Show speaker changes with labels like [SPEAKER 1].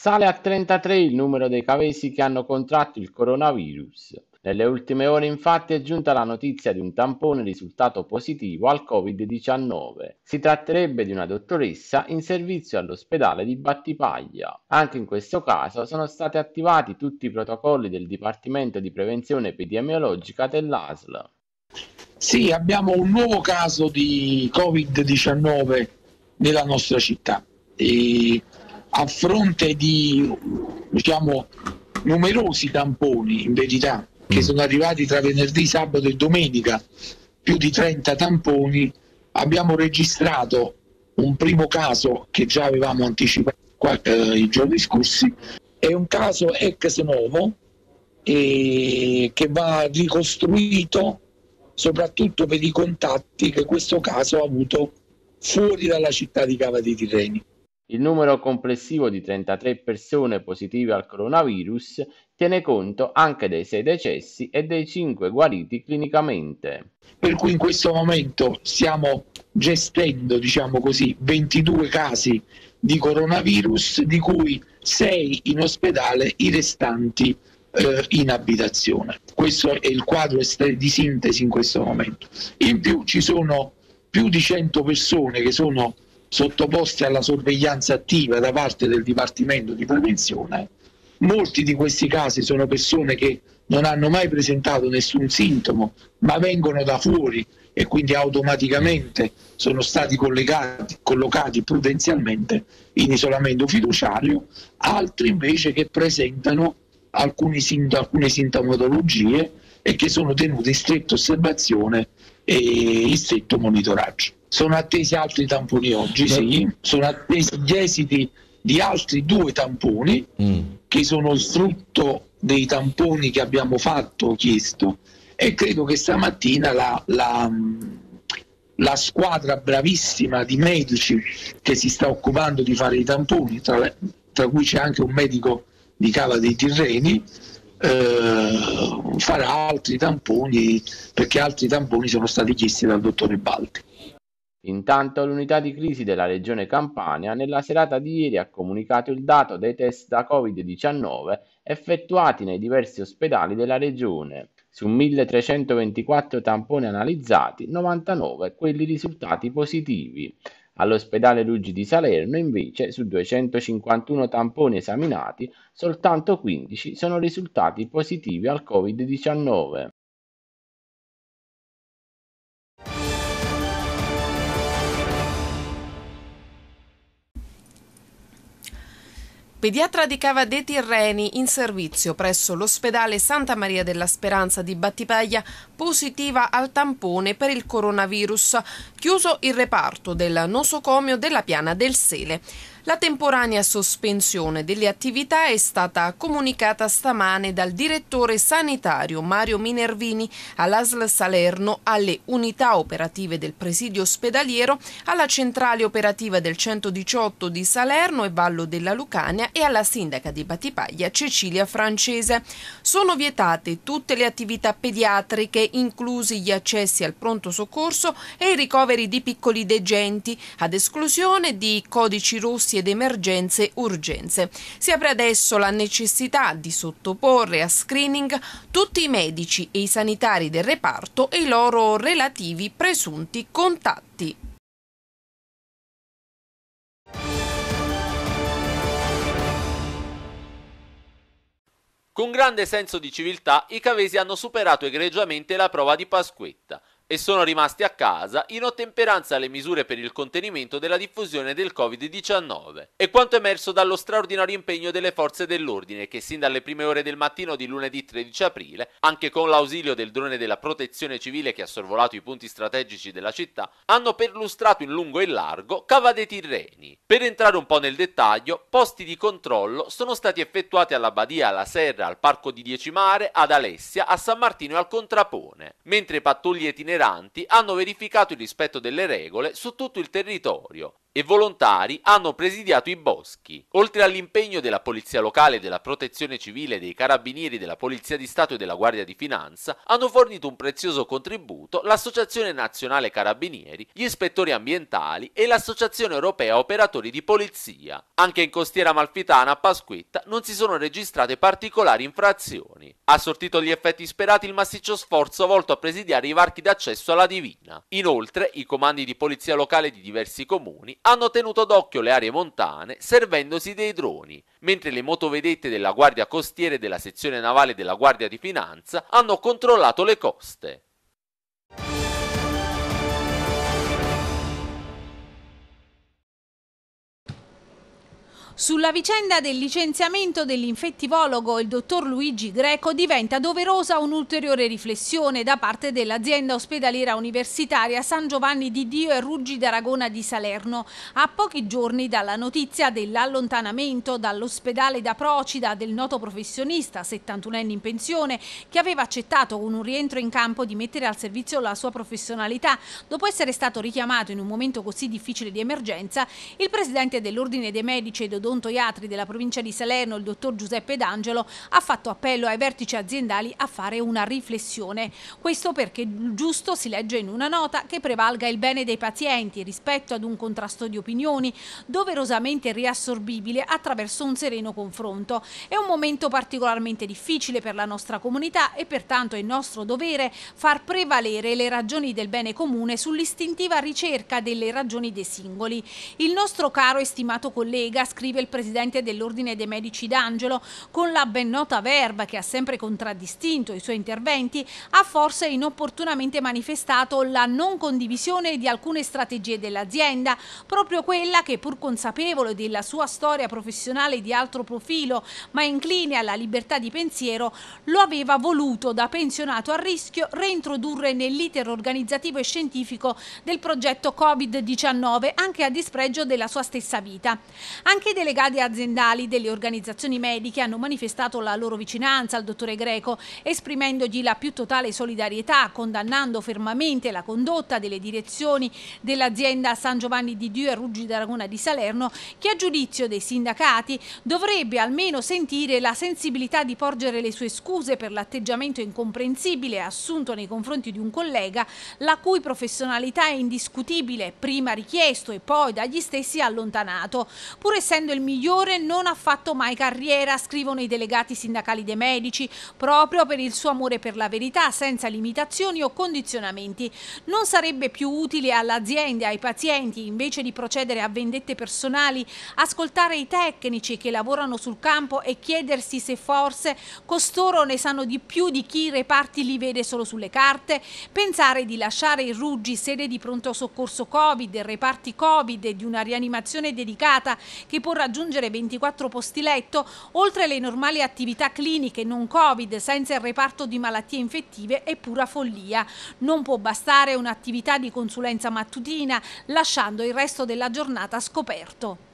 [SPEAKER 1] Sale a 33 il numero dei cavesi che hanno contratto il coronavirus. Nelle ultime ore infatti è giunta la notizia di un tampone risultato positivo al Covid-19. Si tratterebbe di una dottoressa in servizio all'ospedale di Battipaglia. Anche in questo caso sono stati attivati tutti i protocolli del Dipartimento di Prevenzione Epidemiologica dell'ASL.
[SPEAKER 2] Sì, abbiamo un nuovo caso di Covid-19 nella nostra città. E a fronte di diciamo, numerosi tamponi in verità che mm. sono arrivati tra venerdì, sabato e domenica, più di 30 tamponi, abbiamo registrato un primo caso che già avevamo anticipato qua, eh, i giorni scorsi, è un caso ex novo eh, che va ricostruito soprattutto per i contatti che questo caso ha avuto
[SPEAKER 1] fuori dalla città di Cava di Tirreni. Il numero complessivo di 33 persone positive al coronavirus tiene conto anche dei 6 decessi e dei 5
[SPEAKER 2] guariti clinicamente. Per cui in questo momento stiamo gestendo, diciamo così, 22 casi di coronavirus, di cui 6 in ospedale, i restanti eh, in abitazione. Questo è il quadro di sintesi in questo momento. In più ci sono più di 100 persone che sono sottoposti alla sorveglianza attiva da parte del Dipartimento di Prevenzione. Molti di questi casi sono persone che non hanno mai presentato nessun sintomo, ma vengono da fuori e quindi automaticamente sono stati collegati, collocati prudenzialmente in isolamento fiduciario, altri invece che presentano alcune sintomatologie e che sono tenute in stretta osservazione e in stretto monitoraggio. Sono attesi altri tamponi oggi, sì, sono attesi gli esiti di altri due tamponi mm. che sono il frutto dei tamponi che abbiamo fatto, chiesto e credo che stamattina la, la, la, squadra bravissima di medici che si sta occupando di fare i tamponi, tra, tra cui c'è anche un medico di Cava dei Tirreni, eh, fare altri tamponi perché altri tamponi sono stati chiesti dal dottore Balti. Intanto
[SPEAKER 1] l'unità di crisi della regione Campania nella serata di ieri ha comunicato il dato dei test da Covid-19 effettuati nei diversi ospedali della regione. Su 1324 tamponi analizzati, 99 quelli risultati positivi. All'ospedale Luigi di Salerno invece su 251 tamponi esaminati soltanto 15 sono risultati positivi al Covid-19.
[SPEAKER 3] Pediatra di Cavadetti Tirreni in servizio presso l'ospedale Santa Maria della Speranza di Battipaglia positiva al tampone per il coronavirus, chiuso il reparto del nosocomio della Piana del Sele. La temporanea sospensione delle attività è stata comunicata stamane dal direttore sanitario Mario Minervini all'ASL Salerno, alle unità operative del presidio ospedaliero, alla centrale operativa del 118 di Salerno e Vallo della Lucania e alla sindaca di Battipaglia Cecilia Francese. Sono vietate tutte le attività pediatriche, inclusi gli accessi al pronto soccorso e i ricoveri di piccoli degenti, ad esclusione di codici rossi ed emergenze urgenze. Si apre adesso la necessità di sottoporre a screening tutti i medici e i sanitari del reparto e i loro relativi presunti contatti.
[SPEAKER 4] Con grande senso di civiltà i cavesi hanno superato egregiamente la prova di Pasquetta e sono rimasti a casa in ottemperanza alle misure per il contenimento della diffusione del Covid-19. È quanto emerso dallo straordinario impegno delle forze dell'ordine che sin dalle prime ore del mattino di lunedì 13 aprile, anche con l'ausilio del drone della protezione civile che ha sorvolato i punti strategici della città, hanno perlustrato in lungo e in largo Cava dei Tirreni. Per entrare un po' nel dettaglio, posti di controllo sono stati effettuati alla Badia, alla Serra, al Parco di Diecimare, ad Alessia, a San Martino e al Contrapone, mentre pattuglie itineranti operanti hanno verificato il rispetto delle regole su tutto il territorio e volontari hanno presidiato i boschi. Oltre all'impegno della polizia locale, della protezione civile, dei carabinieri, della polizia di Stato e della Guardia di Finanza, hanno fornito un prezioso contributo l'Associazione Nazionale Carabinieri, gli ispettori ambientali e l'Associazione Europea Operatori di Polizia. Anche in costiera malfitana a Pasquetta, non si sono registrate particolari infrazioni. Ha sortito gli effetti sperati il massiccio sforzo volto a presidiare i varchi d'accesso alla Divina. Inoltre, i comandi di polizia locale di diversi comuni hanno tenuto d'occhio le aree montane servendosi dei droni, mentre le motovedette della Guardia Costiera e della sezione navale della Guardia di Finanza hanno controllato le coste.
[SPEAKER 5] Sulla vicenda del licenziamento dell'infettivologo il dottor Luigi Greco diventa doverosa un'ulteriore riflessione da parte dell'azienda ospedaliera universitaria San Giovanni di Dio e Ruggi d'Aragona di Salerno, a pochi giorni dalla notizia dell'allontanamento dall'ospedale da Procida del noto professionista 71enne in pensione che aveva accettato con un rientro in campo di mettere al servizio la sua professionalità dopo essere stato richiamato in un momento così difficile di emergenza, il presidente dell'Ordine dei Medici e odontoiatri della provincia di Salerno, il dottor Giuseppe D'Angelo, ha fatto appello ai vertici aziendali a fare una riflessione. Questo perché giusto si legge in una nota che prevalga il bene dei pazienti rispetto ad un contrasto di opinioni, doverosamente riassorbibile attraverso un sereno confronto. È un momento particolarmente difficile per la nostra comunità e pertanto è nostro dovere far prevalere le ragioni del bene comune sull'istintiva ricerca delle ragioni dei singoli. Il nostro caro e stimato collega scrive esempio il presidente dell'Ordine dei Medici d'Angelo, con la ben nota verba che ha sempre contraddistinto i suoi interventi, ha forse inopportunamente manifestato la non condivisione di alcune strategie dell'azienda, proprio quella che pur consapevole della sua storia professionale di altro profilo, ma incline alla libertà di pensiero, lo aveva voluto da pensionato a rischio reintrodurre nell'iter organizzativo e scientifico del progetto Covid-19, anche a dispregio della sua stessa vita. Anche delle delegati aziendali delle organizzazioni mediche hanno manifestato la loro vicinanza al dottore Greco, esprimendogli la più totale solidarietà, condannando fermamente la condotta delle direzioni dell'azienda San Giovanni di Dio e Ruggi d'Aragona di Salerno, che a giudizio dei sindacati dovrebbe almeno sentire la sensibilità di porgere le sue scuse per l'atteggiamento incomprensibile assunto nei confronti di un collega, la cui professionalità è indiscutibile, prima richiesto e poi dagli stessi allontanato, pur essendo il il migliore non ha fatto mai carriera, scrivono i delegati sindacali dei medici, proprio per il suo amore per la verità, senza limitazioni o condizionamenti. Non sarebbe più utile all'azienda, ai pazienti, invece di procedere a vendette personali, ascoltare i tecnici che lavorano sul campo e chiedersi se forse costoro ne sanno di più di chi i reparti li vede solo sulle carte, pensare di lasciare il Ruggi sede di pronto soccorso Covid, reparti Covid e di una rianimazione dedicata che porrà raggiungere 24 posti letto, oltre alle normali attività cliniche non Covid, senza il reparto di malattie infettive è pura follia. Non può bastare un'attività di consulenza mattutina, lasciando il resto della giornata scoperto.